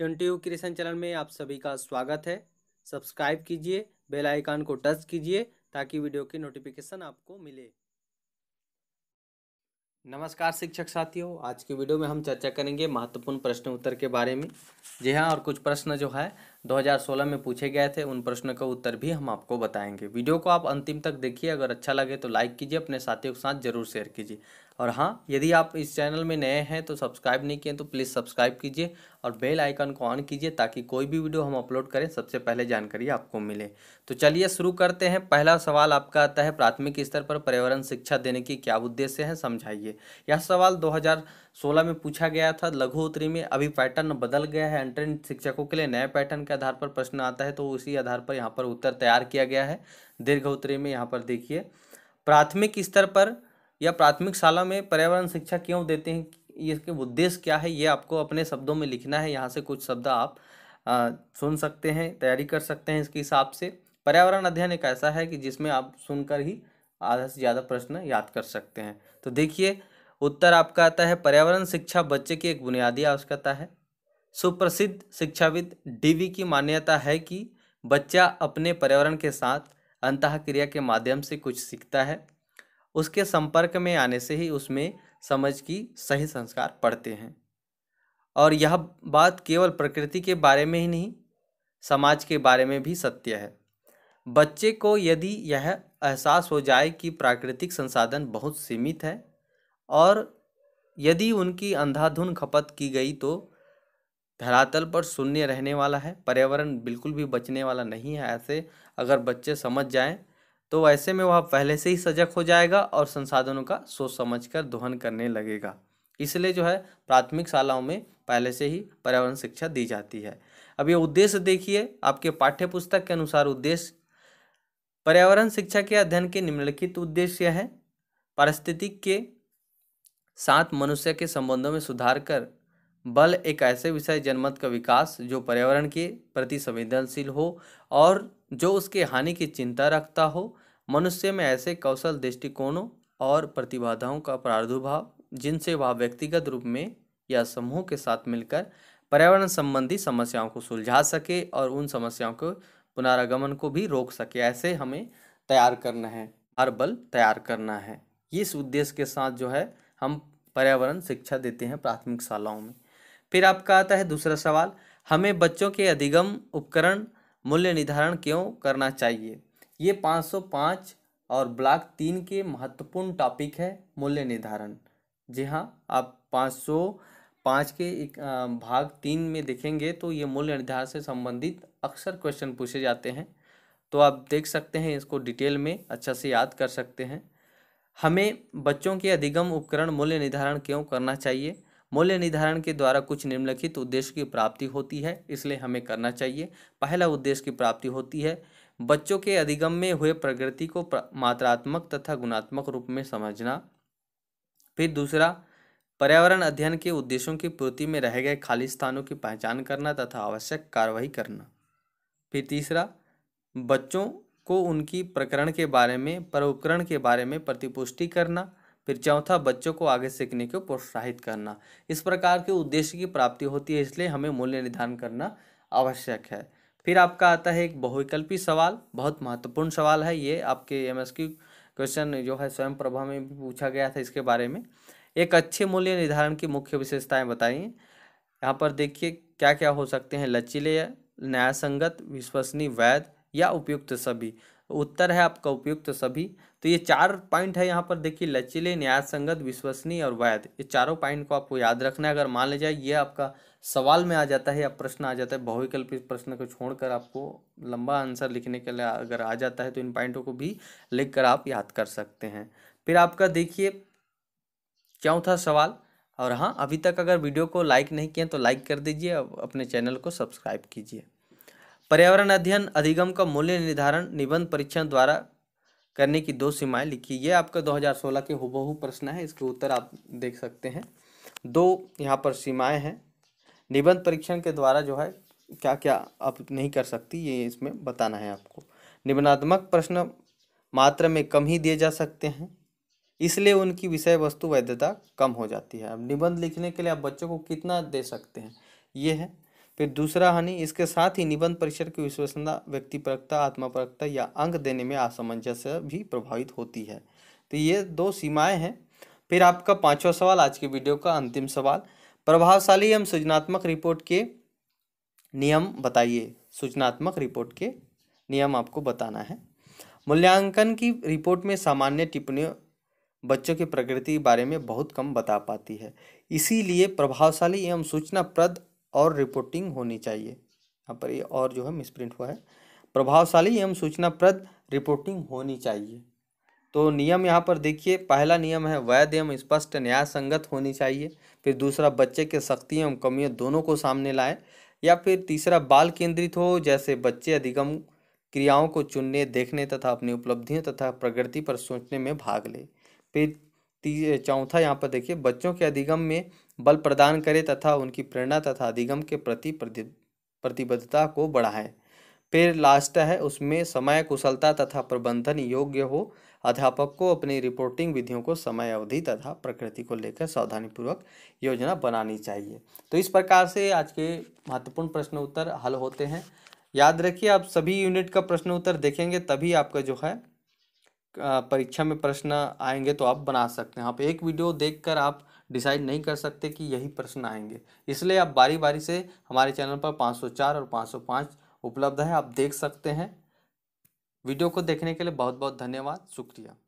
you creation channel में आप सभी का स्वागत है सब्सक्राइब कीजिए बेल आइकन को टच कीजिए ताकि वीडियो की नोटिफिकेशन आपको मिले नमस्कार शिक्षक साथियों आज के वीडियो में हम चर्चा करेंगे महत्वपूर्ण प्रश्न उत्तर के बारे में जी हाँ और कुछ प्रश्न जो है 2016 में पूछे गए थे उन प्रश्नों का उत्तर भी हम आपको बताएंगे वीडियो को आप अंतिम तक देखिए अगर अच्छा लगे तो लाइक कीजिए अपने साथियों के साथ जरूर शेयर कीजिए और हाँ यदि आप इस चैनल में नए हैं तो सब्सक्राइब नहीं किए तो प्लीज़ सब्सक्राइब कीजिए और बेल आइकन को ऑन कीजिए ताकि कोई भी वीडियो हम अपलोड करें सबसे पहले जानकारी आपको मिले तो चलिए शुरू करते हैं पहला सवाल आपका आता है प्राथमिक स्तर पर पर्यावरण शिक्षा देने की क्या उद्देश्य है समझाइए यह सवाल दो में पूछा गया था लघु उत्तरी में अभी पैटर्न बदल गया है एंट्रेन शिक्षकों के लिए नए पैटर्न के आधार पर प्रश्न आता है तो उसी आधार पर यहाँ पर उत्तर तैयार किया गया है दीर्घ उत्तरी में यहाँ पर देखिए प्राथमिक स्तर पर या प्राथमिक शाला में पर्यावरण शिक्षा क्यों देते हैं इसके उद्देश्य क्या है ये आपको अपने शब्दों में लिखना है यहाँ से कुछ शब्द आप आ, सुन सकते हैं तैयारी कर सकते हैं इसके हिसाब से पर्यावरण अध्ययन एक ऐसा है कि जिसमें आप सुनकर ही आधा से ज़्यादा प्रश्न याद कर सकते हैं तो देखिए उत्तर आपका आता है पर्यावरण शिक्षा बच्चे की एक बुनियादी आवश्यकता है सुप्रसिद्ध शिक्षाविद डीवी की मान्यता है कि बच्चा अपने पर्यावरण के साथ अंतः क्रिया के माध्यम से कुछ सीखता है उसके संपर्क में आने से ही उसमें समझ की सही संस्कार पड़ते हैं और यह बात केवल प्रकृति के बारे में ही नहीं समाज के बारे में भी सत्य है बच्चे को यदि यह एहसास हो जाए कि प्राकृतिक संसाधन बहुत सीमित है और यदि उनकी अंधाधुन खपत की गई तो धरातल पर शून्य रहने वाला है पर्यावरण बिल्कुल भी बचने वाला नहीं है ऐसे अगर बच्चे समझ जाएं तो ऐसे में वह पहले से ही सजग हो जाएगा और संसाधनों का सोच समझ कर दोहन करने लगेगा इसलिए जो है प्राथमिक शालाओं में पहले से ही पर्यावरण शिक्षा दी जाती है अब ये उद्देश्य देखिए आपके पाठ्य पुस्तक के अनुसार उद्देश्य पर्यावरण शिक्षा के अध्ययन के निम्नलिखित उद्देश्य है पारिस्थितिक के साथ मनुष्य के संबंधों में सुधार कर बल एक ऐसे विषय जनमत का विकास जो पर्यावरण के प्रति संवेदनशील हो और जो उसके हानि की चिंता रखता हो मनुष्य में ऐसे कौशल दृष्टिकोणों और प्रतिबाधाओं का प्रादुर्भाव जिनसे वह व्यक्तिगत रूप में या समूह के साथ मिलकर पर्यावरण संबंधी समस्याओं को सुलझा सके और उन समस्याओं के पुनरागमन को भी रोक सके ऐसे हमें तैयार करना है हर बल तैयार करना है इस उद्देश्य के साथ जो है हम पर्यावरण शिक्षा देते हैं प्राथमिक शालाओं में फिर आपका आता है दूसरा सवाल हमें बच्चों के अधिगम उपकरण मूल्य निर्धारण क्यों करना चाहिए ये 505 और ब्लॉक तीन के महत्वपूर्ण टॉपिक है मूल्य निर्धारण जी हाँ आप 505 के एक भाग तीन में देखेंगे तो ये मूल्य निर्धारण से संबंधित अक्सर क्वेश्चन पूछे जाते हैं तो आप देख सकते हैं इसको डिटेल में अच्छा से याद कर सकते हैं हमें बच्चों के अधिगम उपकरण मूल्य निर्धारण क्यों करना चाहिए मूल्य निर्धारण के द्वारा कुछ निम्नलिखित उद्देश्य की प्राप्ति होती है इसलिए हमें करना चाहिए पहला उद्देश्य की प्राप्ति होती है बच्चों के अधिगम में हुए प्रगति को मात्रात्मक तथा गुणात्मक रूप में समझना फिर दूसरा पर्यावरण अध्ययन के उद्देश्यों की पूर्ति में रह गए खाली स्थानों की पहचान करना तथा आवश्यक कार्रवाई करना फिर तीसरा बच्चों को उनकी प्रकरण के बारे में पर उपकरण के बारे में प्रतिपुष्टि करना फिर चौथा बच्चों को आगे सीखने को प्रोत्साहित करना इस प्रकार के उद्देश्य की प्राप्ति होती है इसलिए हमें मूल्य निर्धारण करना आवश्यक है फिर आपका आता है एक बहुविकल्पी सवाल बहुत महत्वपूर्ण सवाल है ये आपके एम क्वेश्चन जो है स्वयं प्रभा में भी पूछा गया था इसके बारे में एक अच्छे मूल्य निर्धारण की मुख्य विशेषताएं बताइए यहाँ पर देखिए क्या क्या हो सकते हैं लचीले न्यायसंगत विश्वसनीय वैध या उपयुक्त सभी उत्तर है आपका उपयुक्त सभी तो ये चार पॉइंट है यहाँ पर देखिए लचीले न्याय संगत विश्वसनीय और वैध ये चारों पॉइंट को आपको याद रखना है अगर मान जाए ये आपका सवाल में आ जाता है या प्रश्न आ जाता है बहुविकल्पित प्रश्न को छोड़कर आपको लंबा आंसर लिखने के लिए अगर आ जाता है तो इन पॉइंटों को भी लिख कर आप याद कर सकते हैं फिर आपका देखिए चौथा सवाल और हाँ अभी तक अगर वीडियो को लाइक नहीं किया तो लाइक कर दीजिए और अपने चैनल को सब्सक्राइब कीजिए पर्यावरण अध्ययन अधिगम का मूल्य निर्धारण निबंध परीक्षण द्वारा करने की दो सीमाएं लिखी ये आपका 2016 के हुबहू प्रश्न है इसके उत्तर आप देख सकते हैं दो यहाँ पर सीमाएं हैं निबंध परीक्षण के द्वारा जो है क्या क्या आप नहीं कर सकती ये इसमें बताना है आपको निबंधात्मक प्रश्न मात्रा में कम ही दिए जा सकते हैं इसलिए उनकी विषय वस्तु वैधता कम हो जाती है अब निबंध लिखने के लिए आप बच्चों को कितना दे सकते हैं ये है फिर दूसरा हानि इसके साथ ही निबंध परिसर की विश्वसनीयता आत्मा परकता या अंक देने में असमंजस्य भी प्रभावित होती है तो ये दो सीमाएं हैं फिर आपका पांचवा सवाल आज के वीडियो का अंतिम सवाल प्रभावशाली एवं सूचनात्मक रिपोर्ट के नियम बताइए सूचनात्मक रिपोर्ट के नियम आपको बताना है मूल्यांकन की रिपोर्ट में सामान्य टिप्पणियों बच्चों की प्रकृति के बारे में बहुत कम बता पाती है इसीलिए प्रभावशाली एवं सूचनाप्रद और रिपोर्टिंग होनी चाहिए यहाँ पर ये और जो है मिसप्रिंट हुआ है प्रभावशाली एवं सूचनाप्रद रिपोर्टिंग होनी चाहिए तो नियम यहाँ पर देखिए पहला नियम है वैध एवं स्पष्ट न्याय संगत होनी चाहिए फिर दूसरा बच्चे के शक्ति एवं कमियों दोनों को सामने लाए या फिर तीसरा बाल केंद्रित हो जैसे बच्चे अधिगम क्रियाओं को चुनने देखने तथा अपनी उपलब्धियों तथा प्रगति पर सोचने में भाग ले फिर चौथा यहाँ पर देखिए बच्चों के अधिगम में बल प्रदान करे तथा उनकी प्रेरणा तथा अधिगम के प्रति प्रतिबद्धता को बढ़ाएं फिर लास्ट है उसमें समय कुशलता तथा प्रबंधन योग्य हो अध्यापक को अपनी रिपोर्टिंग विधियों को समय अवधि तथा प्रकृति को लेकर सावधानीपूर्वक योजना बनानी चाहिए तो इस प्रकार से आज के महत्वपूर्ण प्रश्न उत्तर हल होते हैं याद रखिए आप सभी यूनिट का प्रश्न उत्तर देखेंगे तभी आपका जो है परीक्षा में प्रश्न आएंगे तो आप बना सकते हैं आप एक वीडियो देखकर आप डिसाइड नहीं कर सकते कि यही प्रश्न आएंगे इसलिए आप बारी बारी से हमारे चैनल पर 504 और 505 उपलब्ध है आप देख सकते हैं वीडियो को देखने के लिए बहुत बहुत धन्यवाद शुक्रिया